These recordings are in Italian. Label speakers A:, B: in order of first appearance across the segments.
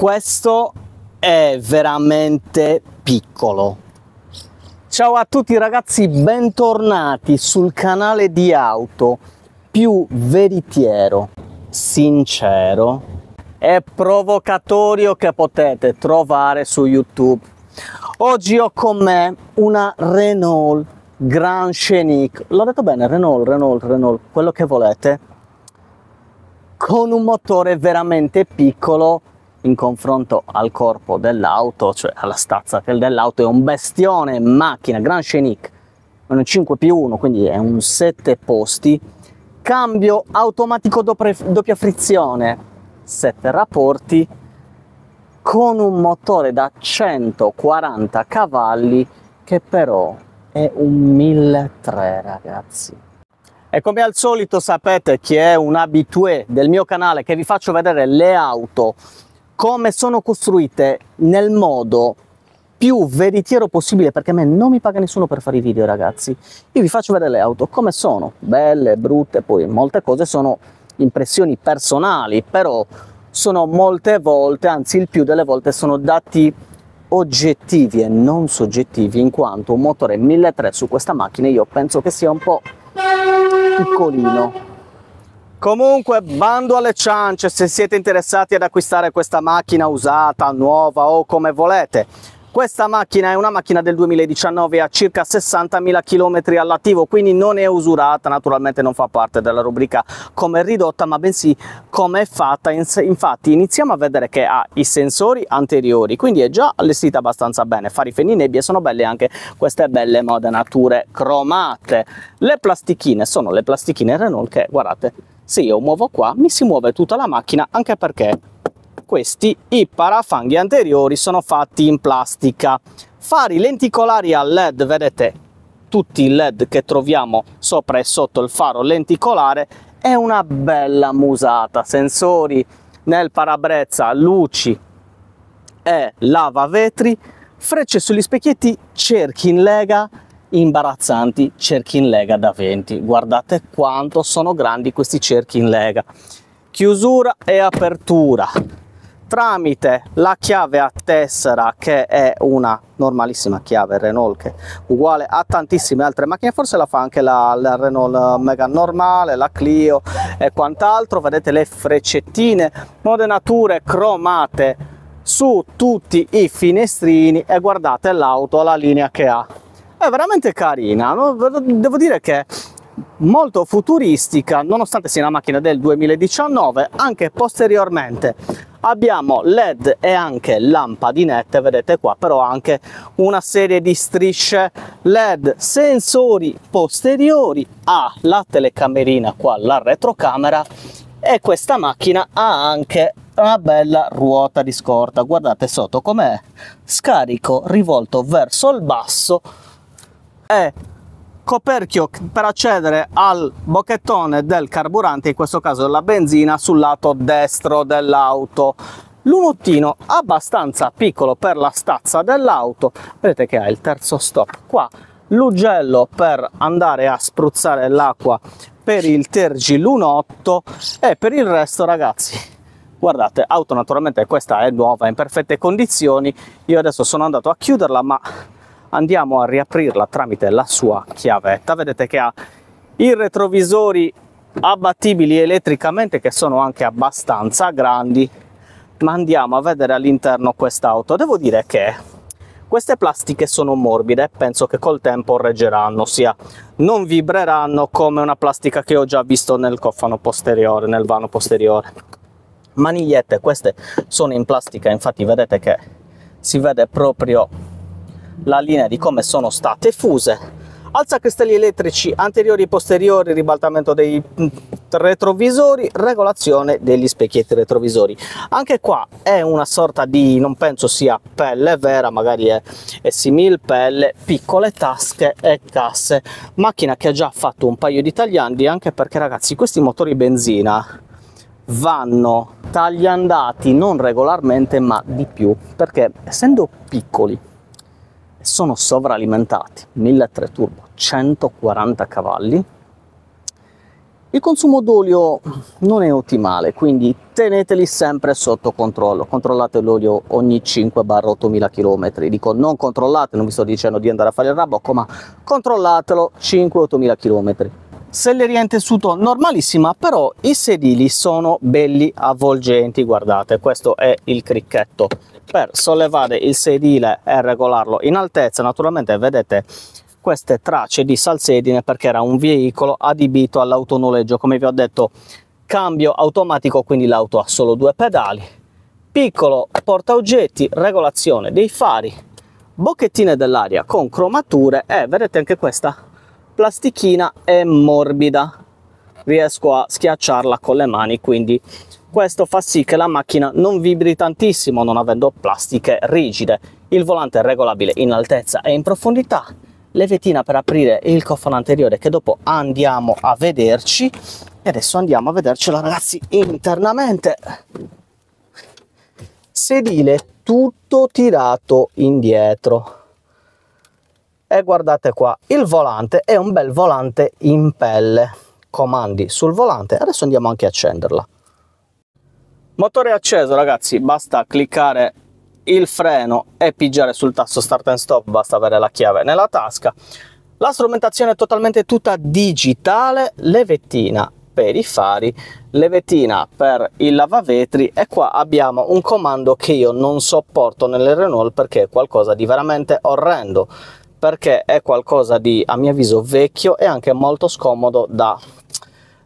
A: questo è veramente piccolo. Ciao a tutti ragazzi, bentornati sul canale di auto più veritiero, sincero e provocatorio che potete trovare su YouTube. Oggi ho con me una Renault Grand Scenic, l'ho detto bene, Renault, Renault, Renault, quello che volete, con un motore veramente piccolo in confronto al corpo dell'auto, cioè alla stazza dell'auto, è un bestione macchina, Grand Scenic, un 5 più 1, quindi è un 7 posti, cambio automatico doppia frizione, 7 rapporti, con un motore da 140 cavalli che però è un 1.300 ragazzi. E come al solito sapete chi è un abitué del mio canale che vi faccio vedere le auto come sono costruite nel modo più veritiero possibile perché a me non mi paga nessuno per fare i video ragazzi io vi faccio vedere le auto come sono belle brutte poi molte cose sono impressioni personali però sono molte volte anzi il più delle volte sono dati oggettivi e non soggettivi in quanto un motore 1.3 su questa macchina io penso che sia un po' piccolino Comunque bando alle ciance se siete interessati ad acquistare questa macchina usata, nuova o come volete. Questa macchina è una macchina del 2019 a circa 60.000 km all'attivo, quindi non è usurata, naturalmente non fa parte della rubrica come ridotta, ma bensì come è fatta. Infatti iniziamo a vedere che ha i sensori anteriori, quindi è già allestita abbastanza bene, fa rifeni nebbia, sono belle anche queste belle modanature cromate. Le plastichine sono le plastichine Renault che, guardate, se io muovo qua mi si muove tutta la macchina anche perché questi i parafanghi anteriori sono fatti in plastica fari lenticolari a led vedete tutti i led che troviamo sopra e sotto il faro lenticolare è una bella musata sensori nel parabrezza luci e lavavetri frecce sugli specchietti cerchi in lega imbarazzanti cerchi in lega da 20 guardate quanto sono grandi questi cerchi in lega chiusura e apertura tramite la chiave a tessera che è una normalissima chiave Renault che è uguale a tantissime altre macchine forse la fa anche la, la Renault Mega normale la Clio e quant'altro vedete le freccettine modenature cromate su tutti i finestrini e guardate l'auto la linea che ha è veramente carina, no? devo dire che molto futuristica nonostante sia una macchina del 2019 anche posteriormente abbiamo led e anche lampadinette vedete qua però anche una serie di strisce led sensori posteriori ha ah, la telecamerina qua la retrocamera e questa macchina ha anche una bella ruota di scorta guardate sotto com'è scarico rivolto verso il basso e coperchio per accedere al bocchettone del carburante, in questo caso della benzina, sul lato destro dell'auto. Lunottino abbastanza piccolo per la stazza dell'auto, vedete che ha il terzo stop qua, l'ugello per andare a spruzzare l'acqua per il tergi lunotto e per il resto ragazzi guardate auto naturalmente questa è nuova in perfette condizioni io adesso sono andato a chiuderla ma andiamo a riaprirla tramite la sua chiavetta vedete che ha i retrovisori abbattibili elettricamente che sono anche abbastanza grandi ma andiamo a vedere all'interno quest'auto devo dire che queste plastiche sono morbide e penso che col tempo reggeranno ossia non vibreranno come una plastica che ho già visto nel cofano posteriore nel vano posteriore manigliette queste sono in plastica infatti vedete che si vede proprio la linea di come sono state fuse alzacristelli elettrici anteriori e posteriori, ribaltamento dei mm, retrovisori, regolazione degli specchietti retrovisori. Anche qua è una sorta di, non penso sia pelle vera, magari è, è simil pelle, piccole tasche e casse. Macchina che ha già fatto un paio di tagliandi, anche perché ragazzi questi motori benzina vanno tagliandati non regolarmente ma di più, perché essendo piccoli sono sovralimentati 1.3 turbo 140 cavalli il consumo d'olio non è ottimale quindi teneteli sempre sotto controllo controllate l'olio ogni 5-8000 km dico non controllate non vi sto dicendo di andare a fare il rabocco ma controllatelo 5-8000 km selleria in tessuto normalissima però i sedili sono belli avvolgenti guardate questo è il cricchetto per sollevare il sedile e regolarlo in altezza naturalmente vedete queste tracce di salsedine perché era un veicolo adibito all'autonoleggio come vi ho detto cambio automatico quindi l'auto ha solo due pedali piccolo porta oggetti regolazione dei fari bocchettine dell'aria con cromature e vedete anche questa plastichina è morbida riesco a schiacciarla con le mani quindi questo fa sì che la macchina non vibri tantissimo non avendo plastiche rigide il volante è regolabile in altezza e in profondità levettina per aprire il cofano anteriore che dopo andiamo a vederci e adesso andiamo a vedercela ragazzi internamente sedile tutto tirato indietro e guardate qua il volante è un bel volante in pelle comandi sul volante adesso andiamo anche a accenderla motore acceso ragazzi basta cliccare il freno e pigiare sul tasto start and stop basta avere la chiave nella tasca la strumentazione è totalmente tutta digitale levettina per i fari levettina per il lavavetri e qua abbiamo un comando che io non sopporto nelle Renault perché è qualcosa di veramente orrendo perché è qualcosa di a mio avviso vecchio e anche molto scomodo da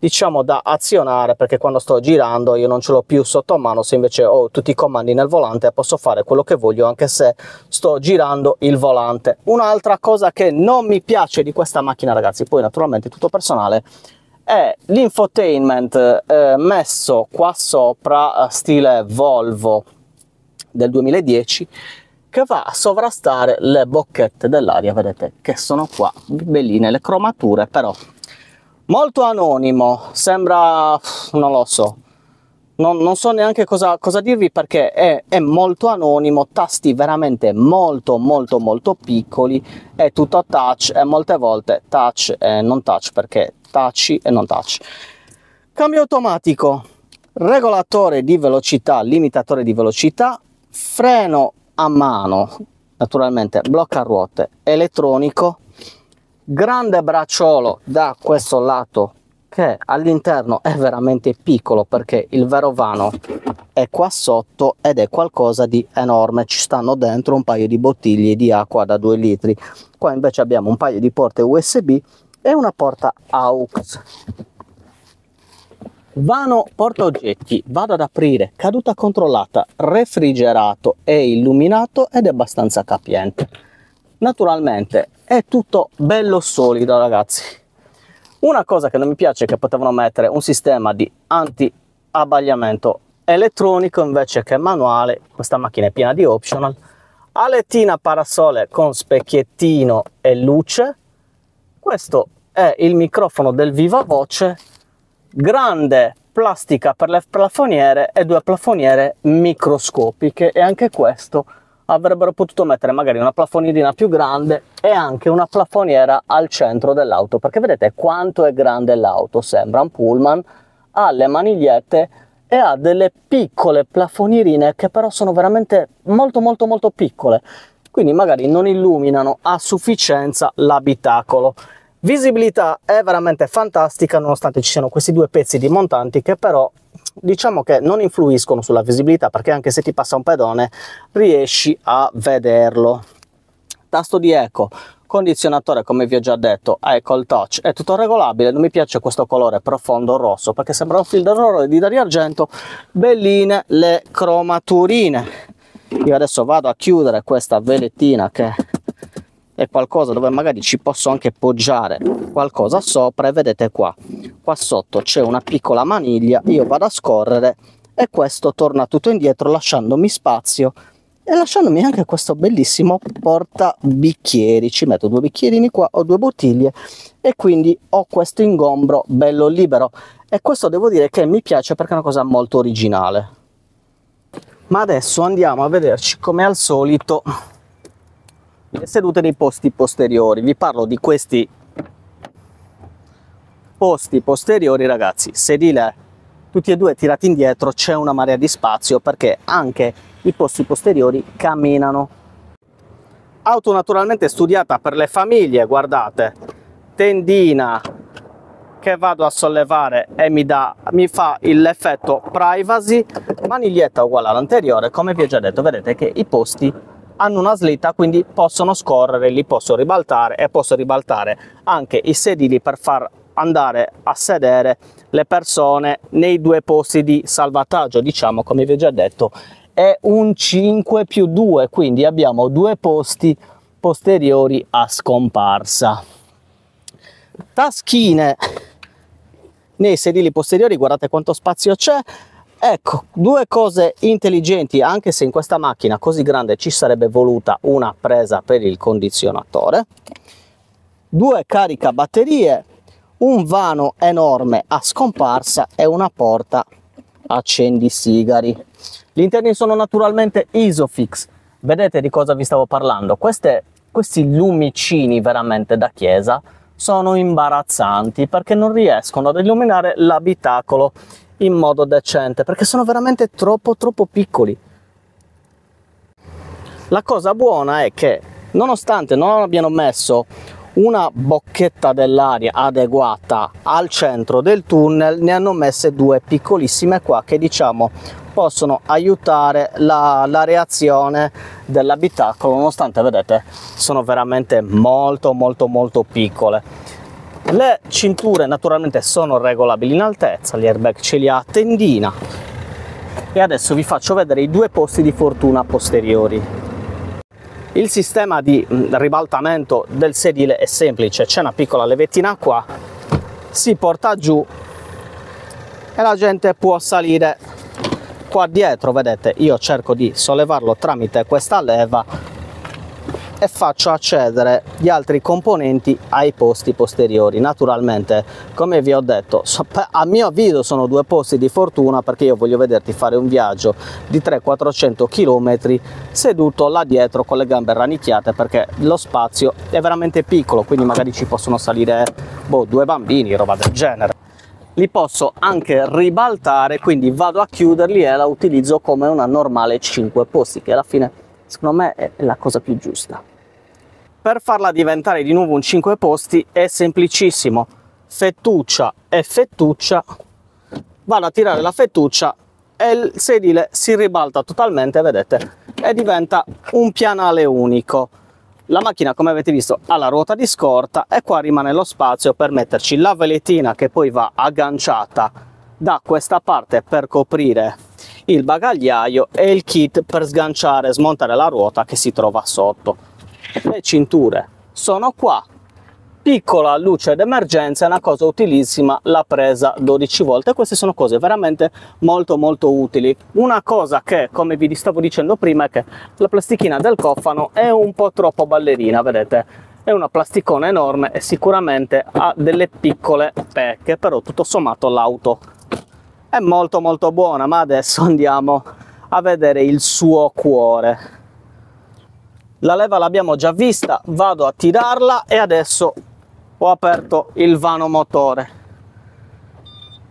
A: diciamo da azionare perché quando sto girando io non ce l'ho più sotto mano se invece ho tutti i comandi nel volante posso fare quello che voglio anche se sto girando il volante un'altra cosa che non mi piace di questa macchina ragazzi poi naturalmente tutto personale è l'infotainment eh, messo qua sopra eh, stile Volvo del 2010 che va a sovrastare le bocchette dell'aria vedete che sono qua belline le cromature però molto anonimo sembra non lo so non, non so neanche cosa, cosa dirvi perché è, è, molto anonimo tasti veramente molto molto molto piccoli è tutto touch e molte volte touch e non touch perché touch e non touch cambio automatico regolatore di velocità limitatore di velocità freno a mano, naturalmente blocca ruote elettronico, grande bracciolo da questo lato che all'interno è veramente piccolo perché il vero vano è qua sotto ed è qualcosa di enorme ci stanno dentro un paio di bottiglie di acqua da 2 litri qua invece abbiamo un paio di porte usb e una porta aux Vano porta oggetti, vado ad aprire, caduta controllata, refrigerato, è illuminato ed è abbastanza capiente. Naturalmente è tutto bello solido ragazzi. Una cosa che non mi piace è che potevano mettere un sistema di anti-abbagliamento elettronico invece che manuale, questa macchina è piena di optional, alettina parasole con specchiettino e luce, questo è il microfono del viva voce grande plastica per le plafoniere e due plafoniere microscopiche e anche questo avrebbero potuto mettere magari una plafonierina più grande e anche una plafoniera al centro dell'auto perché vedete quanto è grande l'auto sembra un pullman ha le manigliette e ha delle piccole plafonierine che però sono veramente molto molto molto piccole quindi magari non illuminano a sufficienza l'abitacolo Visibilità è veramente fantastica nonostante ci siano questi due pezzi di montanti che però diciamo che non influiscono sulla visibilità perché anche se ti passa un pedone riesci a vederlo. Tasto di eco, condizionatore come vi ho già detto a Ecol Touch è tutto regolabile, non mi piace questo colore profondo rosso perché sembra un filtro di Dario Argento, belline le cromaturine. Io adesso vado a chiudere questa velettina che è qualcosa dove magari ci posso anche poggiare qualcosa sopra e vedete qua qua sotto c'è una piccola maniglia io vado a scorrere e questo torna tutto indietro lasciandomi spazio e lasciandomi anche questo bellissimo porta bicchieri ci metto due bicchierini qua ho due bottiglie e quindi ho questo ingombro bello libero e questo devo dire che mi piace perché è una cosa molto originale ma adesso andiamo a vederci come al solito sedute nei posti posteriori. Vi parlo di questi posti posteriori, ragazzi. Sedile tutti e due tirati indietro, c'è una marea di spazio perché anche i posti posteriori camminano. Auto naturalmente studiata per le famiglie, guardate, tendina che vado a sollevare e mi, da, mi fa l'effetto privacy, maniglietta uguale all'anteriore, come vi ho già detto, vedete che i posti hanno una slitta quindi possono scorrere, li posso ribaltare e posso ribaltare anche i sedili per far andare a sedere le persone nei due posti di salvataggio diciamo come vi ho già detto è un 5 più 2 quindi abbiamo due posti posteriori a scomparsa taschine nei sedili posteriori guardate quanto spazio c'è Ecco, due cose intelligenti, anche se in questa macchina così grande ci sarebbe voluta una presa per il condizionatore, due caricabatterie, un vano enorme a scomparsa e una porta accendisigari. Gli interni sono naturalmente Isofix. Vedete di cosa vi stavo parlando? Queste, questi lumicini veramente da chiesa sono imbarazzanti perché non riescono ad illuminare l'abitacolo in modo decente perché sono veramente troppo troppo piccoli. La cosa buona è che nonostante non abbiano messo una bocchetta dell'aria adeguata al centro del tunnel ne hanno messe due piccolissime qua che diciamo possono aiutare la, la reazione dell'abitacolo nonostante vedete sono veramente molto molto molto piccole le cinture naturalmente sono regolabili in altezza, gli airbag ce li ha a tendina e adesso vi faccio vedere i due posti di fortuna posteriori. Il sistema di mm, ribaltamento del sedile è semplice, c'è una piccola levettina qua, si porta giù e la gente può salire qua dietro, vedete io cerco di sollevarlo tramite questa leva e faccio accedere gli altri componenti ai posti posteriori naturalmente come vi ho detto a mio avviso sono due posti di fortuna perché io voglio vederti fare un viaggio di 300-400 km seduto là dietro con le gambe rannicchiate perché lo spazio è veramente piccolo quindi magari ci possono salire boh, due bambini roba del genere li posso anche ribaltare quindi vado a chiuderli e la utilizzo come una normale 5 posti che alla fine secondo me è la cosa più giusta. Per farla diventare di nuovo un 5 posti è semplicissimo. Fettuccia e fettuccia, vado a tirare la fettuccia e il sedile si ribalta totalmente, vedete, e diventa un pianale unico. La macchina, come avete visto, ha la ruota di scorta e qua rimane lo spazio per metterci la veletina che poi va agganciata da questa parte per coprire il bagagliaio e il kit per sganciare e smontare la ruota che si trova sotto. Le cinture sono qua. Piccola luce d'emergenza è una cosa utilissima, la presa 12 volte. Queste sono cose veramente molto molto utili. Una cosa che, come vi stavo dicendo prima, è che la plastichina del cofano è un po' troppo ballerina, vedete? è una plasticona enorme e sicuramente ha delle piccole pecche, però tutto sommato l'auto è molto molto buona ma adesso andiamo a vedere il suo cuore la leva l'abbiamo già vista vado a tirarla e adesso ho aperto il vano motore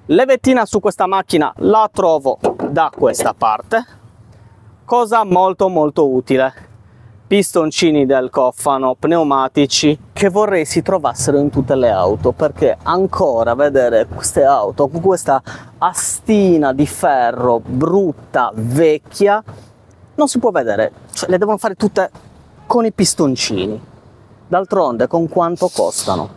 A: levettina su questa macchina la trovo da questa parte cosa molto molto utile pistoncini del cofano pneumatici che vorrei si trovassero in tutte le auto perché ancora vedere queste auto con questa astina di ferro brutta vecchia non si può vedere cioè le devono fare tutte con i pistoncini d'altronde con quanto costano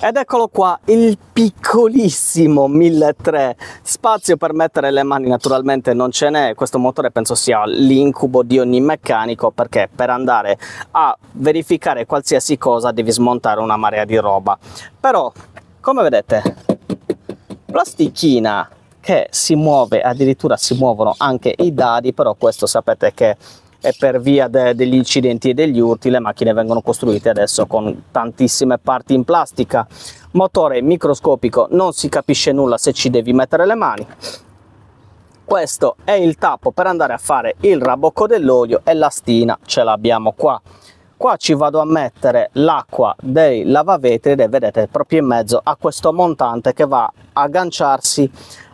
A: ed eccolo qua, il piccolissimo 1003. Spazio per mettere le mani naturalmente non ce n'è, questo motore penso sia l'incubo di ogni meccanico perché per andare a verificare qualsiasi cosa devi smontare una marea di roba. Però, come vedete, plastichina che si muove, addirittura si muovono anche i dadi, però questo sapete che e per via de degli incidenti e degli urti le macchine vengono costruite adesso con tantissime parti in plastica. Motore microscopico, non si capisce nulla se ci devi mettere le mani. Questo è il tappo per andare a fare il rabocco dell'olio e la stina ce l'abbiamo qua. Qua ci vado a mettere l'acqua dei lavavetri e vedete proprio in mezzo a questo montante che va a agganciarsi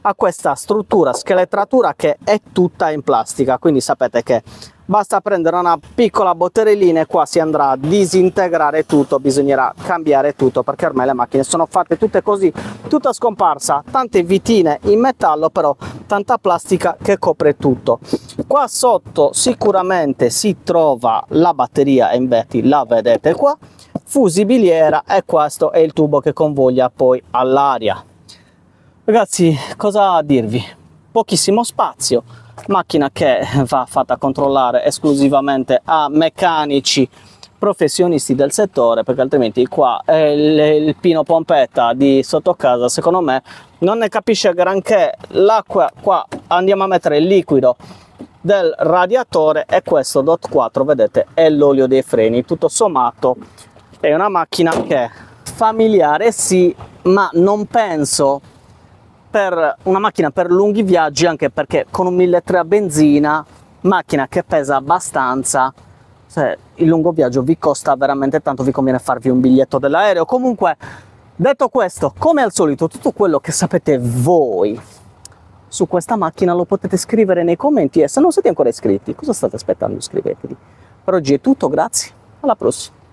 A: a questa struttura scheletratura che è tutta in plastica quindi sapete che basta prendere una piccola botterellina e qua si andrà a disintegrare tutto bisognerà cambiare tutto perché ormai le macchine sono fatte tutte così tutta scomparsa tante vitine in metallo però tanta plastica che copre tutto qua sotto sicuramente si trova la batteria Enveti la vedete qua fusibiliera e questo è il tubo che convoglia poi all'aria Ragazzi, cosa dirvi? Pochissimo spazio, macchina che va fatta controllare esclusivamente a meccanici professionisti del settore perché altrimenti qua eh, il, il, pino pompetta di sottocasa secondo me non ne capisce granché l'acqua qua andiamo a mettere il liquido del radiatore e questo dot 4 vedete è l'olio dei freni tutto sommato è una macchina che è familiare sì ma non penso per una macchina per lunghi viaggi anche perché con un 1.3 a benzina, macchina che pesa abbastanza, se cioè, il lungo viaggio vi costa veramente tanto vi conviene farvi un biglietto dell'aereo. Comunque, detto questo, come al solito tutto quello che sapete voi su questa macchina lo potete scrivere nei commenti e se non siete ancora iscritti, cosa state aspettando? Iscrivetevi. Per oggi è tutto, grazie, alla prossima.